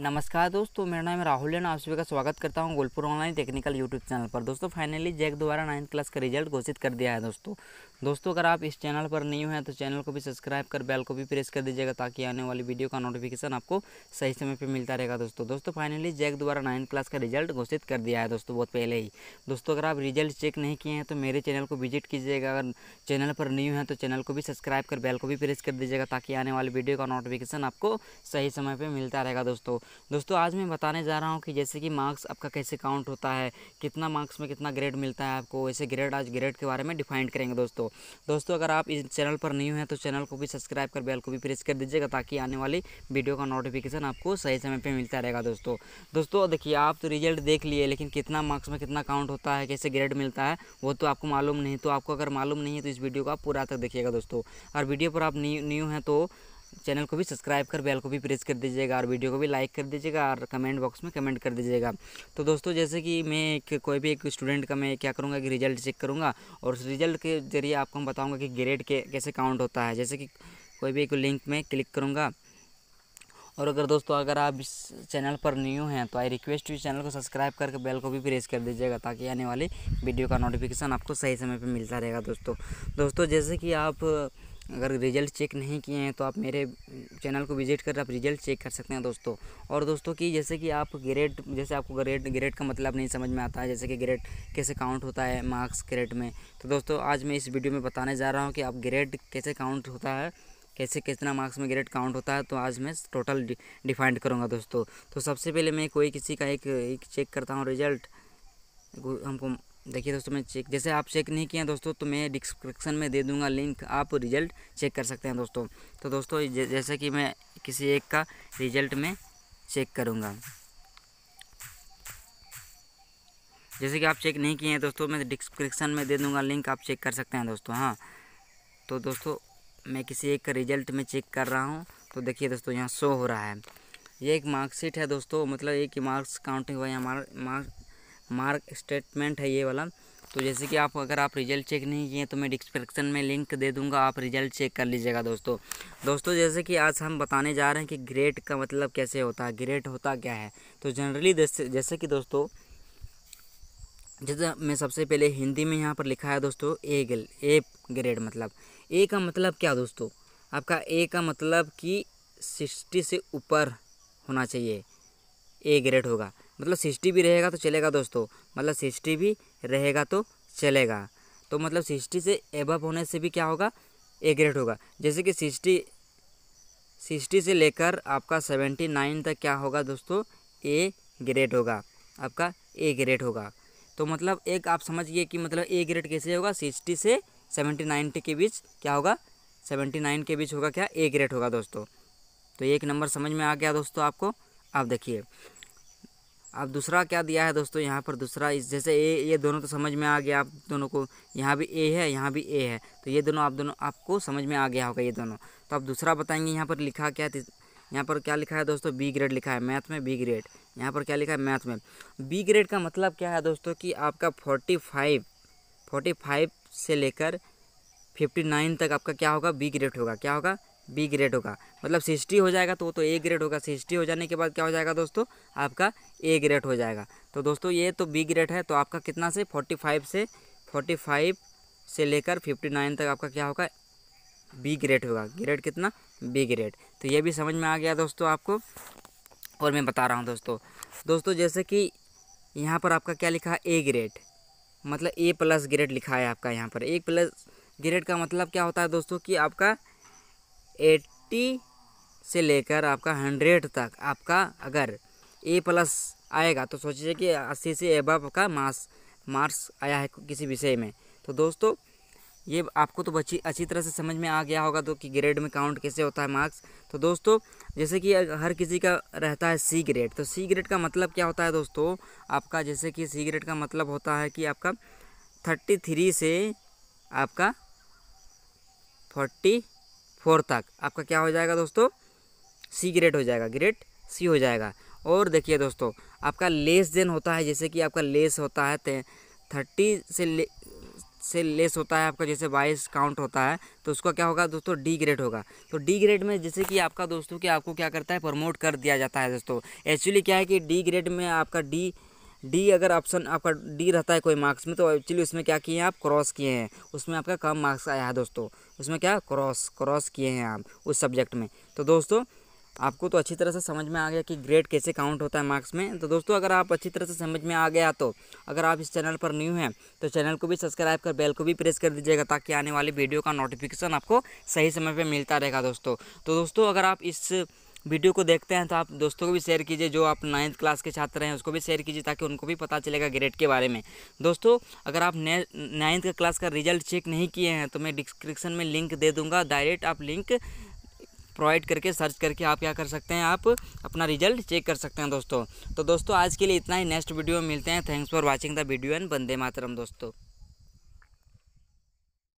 नमस्कार दोस्तों मेरा नाम राहुल है आप सभी का स्वागत करता हूं Golpur online technical YouTube channel पर दोस्तों फाइनली जैक द्वारा नाइन्थ क्लास का रिजल्ट घोषित कर दिया है दोस्तों दोस्तों अगर आप इस चैनल पर न्यू हैं तो चैनल को भी सब्सक्राइब कर बेल को भी प्रेस कर दीजिएगा ताकि आने वाली वीडियो का नोटिफिकेशन आपको सही समय पर मिलता रहेगा दोस्तों दोस्तों फाइनली जैक द्वारा नाइन्थ क्लास का रिजल्ट घोषित कर दिया है दोस्तों बहुत पहले ही दोस्तों अगर आप रिजल्ट चेक नहीं किए हैं तो मेरे चैनल को विजिट कीजिएगा अगर चैनल पर न्यू हैं तो चैनल को भी सब्सक्राइब कर बैल को भी प्रेस कर दीजिएगा ताकि आने वाली वीडियो का नोटिफिकेशन आपको सही समय पर मिलता रहेगा दोस्तों दोस्तों आज मैं बताने जा रहा हूँ कि जैसे कि मार्क्स आपका कैसे काउंट होता है कितना मार्क्स में कितना ग्रेड मिलता है आपको वैसे ग्रेड आज ग्रेड के बारे में डिफाइन करेंगे दोस्तों दोस्तों अगर आप इस चैनल पर नहीं हैं तो चैनल को भी सब्सक्राइब कर बेल को भी प्रेस कर दीजिएगा ताकि आने वाली वीडियो का नोटिफिकेशन आपको सही समय पर मिलता रहेगा दोस्तों दोस्तों देखिए आप तो रिजल्ट देख लिए लेकिन कितना मार्क्स में कितना काउंट होता है कैसे ग्रेड मिलता है वो तो आपको मालूम नहीं तो आपको अगर मालूम नहीं है तो इस वीडियो को आप पूरा तक देखिएगा दोस्तों और वीडियो पर आप न्यू न्यू हैं तो चैनल को भी सब्सक्राइब कर बेल को भी प्रेस कर दीजिएगा और वीडियो को भी लाइक कर दीजिएगा और कमेंट बॉक्स में कमेंट कर दीजिएगा तो दोस्तों जैसे कि मैं एक कोई भी एक स्टूडेंट का मैं क्या करूँगा कि रिजल्ट चेक करूँगा और उस रिजल्ट के जरिए आपको हम बताऊँगा कि ग्रेड के कैसे काउंट होता है जैसे कि कोई भी एक लिंक में क्लिक करूँगा और अगर दोस्तों अगर आप इस चैनल पर न्यू हैं तो आई रिक्वेस्ट यू चैनल को सब्सक्राइब करके बेल को भी प्रेस कर दीजिएगा ताकि आने वाली वीडियो का नोटिफिकेशन आपको सही समय पर मिलता रहेगा दोस्तों दोस्तों जैसे कि आप अगर रिजल्ट चेक नहीं किए हैं तो आप मेरे चैनल को विजिट कर आप रिजल्ट चेक कर सकते हैं दोस्तों और दोस्तों कि जैसे कि आप ग्रेड जैसे आपको ग्रेड ग्रेड का मतलब नहीं समझ में आता है जैसे कि ग्रेड कैसे काउंट होता है मार्क्स ग्रेड में तो दोस्तों आज मैं इस वीडियो में बताने जा रहा हूँ कि आप ग्रेड कैसे काउंट होता है कैसे कितना मार्क्स में ग्रेड काउंट होता है तो आज मैं टोटल डिफाइंड करूँगा दोस्तों तो सबसे पहले मैं कोई किसी का एक, एक चेक करता हूँ रिजल्ट हमको देखिए दोस्तों मैं चेक जैसे आप चेक नहीं किए हैं दोस्तों तो मैं डिस्क्रिप्शन में दे दूंगा लिंक आप रिजल्ट चेक कर सकते हैं दोस्तों तो दोस्तों जैसे कि मैं किसी एक का रिजल्ट में चेक करूँगा जैसे कि आप चेक नहीं किए हैं दोस्तों मैं डिस्क्रिप्शन में दे दूँगा लिंक आप चेक कर सकते हैं दोस्तों हाँ तो दोस्तों मैं किसी एक का रिजल्ट में चेक कर रहा हूँ तो देखिए दोस्तों यहाँ शो हो रहा है ये एक मार्कशीट है दोस्तों मतलब एक मार्क्स काउंटिंग हुआ है हमारा मार्क्स मार्क स्टेटमेंट है ये वाला तो जैसे कि आप अगर आप रिजल्ट चेक नहीं किए तो मैं डिस्क्रिप्शन में लिंक दे दूंगा आप रिजल्ट चेक कर लीजिएगा दोस्तों दोस्तों जैसे कि आज हम बताने जा रहे हैं कि ग्रेड का मतलब कैसे होता है ग्रेड होता क्या है तो जनरली जैसे कि दोस्तों जैसे मैं सबसे पहले हिंदी में यहाँ पर लिखा है दोस्तों ए गल ए ग्रेड मतलब ए का मतलब क्या दोस्तों आपका ए का मतलब कि सिक्सटी से ऊपर होना चाहिए ए ग्रेड होगा मतलब सिक्सटी भी रहेगा तो चलेगा दोस्तों मतलब सिक्सटी भी रहेगा तो चलेगा तो मतलब सिक्सटी से एबव होने से भी क्या होगा ए ग्रेड होगा जैसे कि सिक्सटी सिक्सटी से लेकर आपका सेवेंटी नाइन तक क्या होगा दोस्तों ए ग्रेड होगा आपका ए ग्रेड होगा तो मतलब एक आप समझिए कि मतलब ए ग्रेड कैसे होगा सिक्सटी से सेवेंटी नाइन के बीच क्या होगा सेवेंटी नाइन के बीच होगा क्या ए ग्रेड होगा दोस्तों तो एक नंबर समझ में आ गया दोस्तों आपको आप देखिए अब दूसरा क्या दिया है दोस्तों यहाँ पर दूसरा इस जैसे ए ये दोनों तो समझ में आ गया आप दोनों को यहाँ भी ए है यहाँ भी ए है तो ये दोनों आप दोनों आपको समझ में आ गया होगा ये दोनों तो आप दूसरा बताएंगे यहाँ पर लिखा क्या यहाँ पर क्या लिखा है दोस्तों बी ग्रेड लिखा है मैथ में बी ग्रेड यहाँ पर क्या लिखा है मैथ में बी ग्रेड का मतलब क्या है दोस्तों कि आपका फोर्टी फाइव फोर्टी फाइव से लेकर फिफ्टी नाइन तक आपका क्या होगा बी ग्रेड होगा क्या होगा बी ग्रेड होगा मतलब सिक्सटी हो जाएगा तो वो तो ए ग्रेड होगा सिक्सटी हो जाने के बाद क्या हो जाएगा दोस्तों आपका ए ग्रेड हो जाएगा तो दोस्तों ये तो बी ग्रेड है तो आपका कितना से फोर्टी फाइव से फोर्टी फाइव से लेकर फिफ्टी नाइन तक आपका क्या होगा बी ग्रेड होगा ग्रेड कितना बी ग्रेड तो ये भी समझ में आ गया दोस्तों आपको और मैं बता रहा हूँ दोस्तों दोस्तों जैसे कि यहाँ पर आपका क्या लिखा है ए ग्रेड मतलब ए प्लस ग्रेड लिखा है आपका यहाँ पर ए प्लस ग्रेड का मतलब क्या होता है दोस्तों कि आपका एट्टी से लेकर आपका हंड्रेड तक आपका अगर ए प्लस आएगा तो सोचिए कि अस्सी से एब का मार्स मार्क्स आया है किसी विषय में तो दोस्तों ये आपको तो बच्ची अच्छी तरह से समझ में आ गया होगा तो कि ग्रेड में काउंट कैसे होता है मार्क्स तो दोस्तों जैसे कि हर किसी का रहता है सी ग्रेड तो सी ग्रेड का मतलब क्या होता है दोस्तों आपका जैसे कि सी ग्रेड का मतलब होता है कि आपका थर्टी थ्री से आपका फोर्टी फोर तक आपका क्या हो जाएगा दोस्तों सी ग्रेड हो जाएगा ग्रेड सी हो जाएगा और देखिए दोस्तों आपका लेस देन होता है जैसे कि आपका लेस होता है थर्टी से ले से लेस होता है आपका जैसे बाईस काउंट होता है तो उसका क्या होगा दोस्तों डी ग्रेड होगा तो डी ग्रेड में जैसे कि आपका दोस्तों कि आपको क्या करता है प्रमोट कर दिया जाता है दोस्तों एक्चुअली क्या है कि डी ग्रेड में आपका डी डी अगर ऑप्शन आपका डी रहता है कोई मार्क्स में तो एक्चुअली उसमें क्या किए हैं आप क्रॉस किए हैं उसमें आपका कम मार्क्स आया है दोस्तों उसमें क्या क्रॉस क्रॉस किए हैं आप उस सब्जेक्ट में तो दोस्तों आपको तो अच्छी तरह से समझ में आ गया कि ग्रेड कैसे काउंट होता है मार्क्स में तो दोस्तों अगर आप अच्छी तरह से समझ में आ गया तो अगर आप इस चैनल पर न्यू हैं तो चैनल को भी सब्सक्राइब कर बेल को भी प्रेस कर दीजिएगा ताकि आने वाली वीडियो का नोटिफिकेशन आपको सही समय पर मिलता रहेगा दोस्तों तो दोस्तों अगर आप इस वीडियो को देखते हैं तो आप दोस्तों को भी शेयर कीजिए जो आप नाइन्थ क्लास के छात्र हैं उसको भी शेयर कीजिए ताकि उनको भी पता चलेगा ग्रेड के बारे में दोस्तों अगर आप नाइन्थ का क्लास का रिजल्ट चेक नहीं किए हैं तो मैं डिस्क्रिप्शन में लिंक दे दूँगा डायरेक्ट आप लिंक प्रोवाइड करके सर्च करके आप क्या कर सकते हैं आप अपना रिजल्ट चेक कर सकते हैं दोस्तों तो दोस्तों आज के लिए इतना ही नेक्स्ट वीडियो में मिलते हैं thanks for watching the video and बंदे मातरम दोस्तों